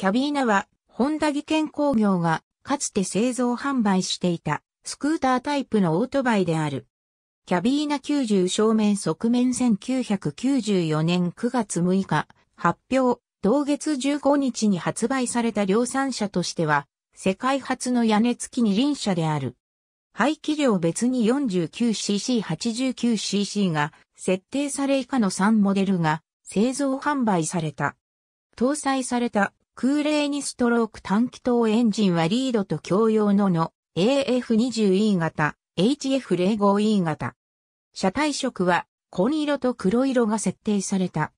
キャビーナは、ホンダ技研工業が、かつて製造販売していた、スクータータイプのオートバイである。キャビーナ90正面側面1994年9月6日、発表、同月15日に発売された量産車としては、世界初の屋根付き二輪車である。排気量別に 49cc89cc が設定され以下の3モデルが製造販売された。搭載された空冷にストローク短気筒エンジンはリードと共用のの AF20E 型、HF05E 型。車体色は紺色と黒色が設定された。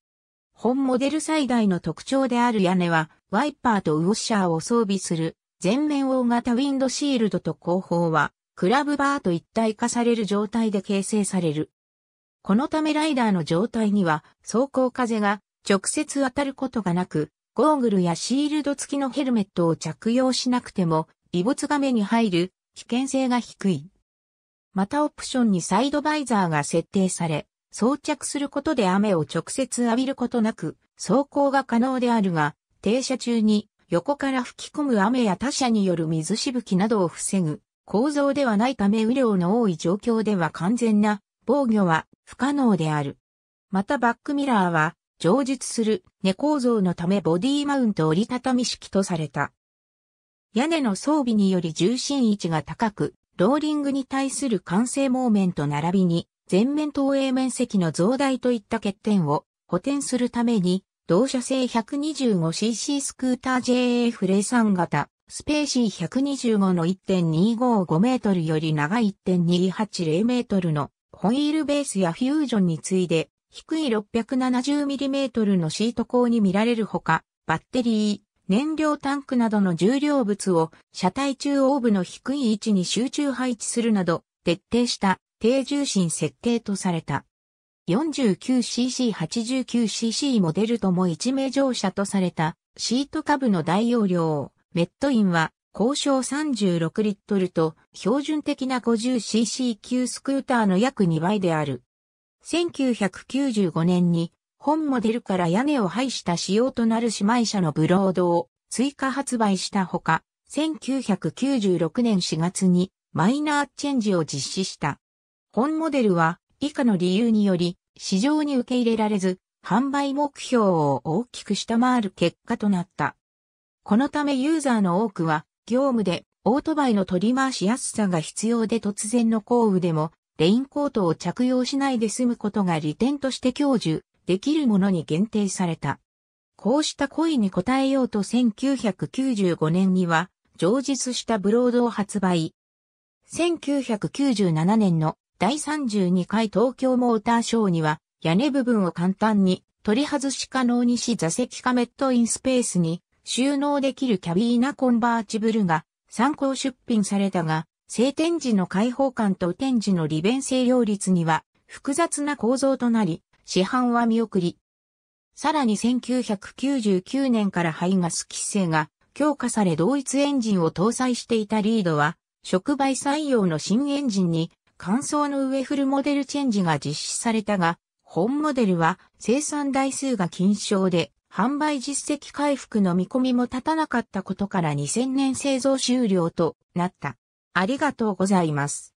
本モデル最大の特徴である屋根は、ワイパーとウォッシャーを装備する、全面大型ウィンドシールドと後方は、クラブバーと一体化される状態で形成される。このためライダーの状態には、走行風が直接当たることがなく、ゴーグルやシールド付きのヘルメットを着用しなくても、異物が目に入る危険性が低い。またオプションにサイドバイザーが設定され、装着することで雨を直接浴びることなく、走行が可能であるが、停車中に横から吹き込む雨や他車による水しぶきなどを防ぐ構造ではないため雨量の多い状況では完全な防御は不可能である。またバックミラーは上述する寝構造のためボディマウント折りたたみ式とされた。屋根の装備により重心位置が高く、ローリングに対する完成モーメント並びに、全面投影面積の増大といった欠点を補填するために、同社製 125cc スクーター JF03 型、スペーシー125の1.255メートルより長い1.280メートルのホイールベースやフュージョンに次いで低い 670mm のシート口に見られるほか、バッテリー、燃料タンクなどの重量物を車体中央部の低い位置に集中配置するなど、徹底した低重心設計とされた。49cc89cc モデルとも一名乗車とされたシート下部の大容量、メットインは高渉36リットルと標準的な 50cc 級スクーターの約2倍である。1995年に本モデルから屋根を廃した仕様となる姉妹車のブロードを追加発売したほか、1996年4月にマイナーチェンジを実施した。本モデルは以下の理由により市場に受け入れられず、販売目標を大きく下回る結果となった。このためユーザーの多くは業務でオートバイの取り回しやすさが必要で突然の降雨でもレインコートを着用しないで済むことが利点として享受できるものに限定された。こうした声に応えようと1995年には、上述したブロードを発売。1997年の第32回東京モーターショーには、屋根部分を簡単に取り外し可能にし座席カメットインスペースに収納できるキャビーナコンバーチブルが参考出品されたが、晴天時の開放感と雨天時の利便性両立には複雑な構造となり、市販は見送り。さらに1999年から排ガス規制が強化され同一エンジンを搭載していたリードは、触媒採用の新エンジンに乾燥の上フルモデルチェンジが実施されたが、本モデルは生産台数が緊張で、販売実績回復の見込みも立たなかったことから2000年製造終了となった。ありがとうございます。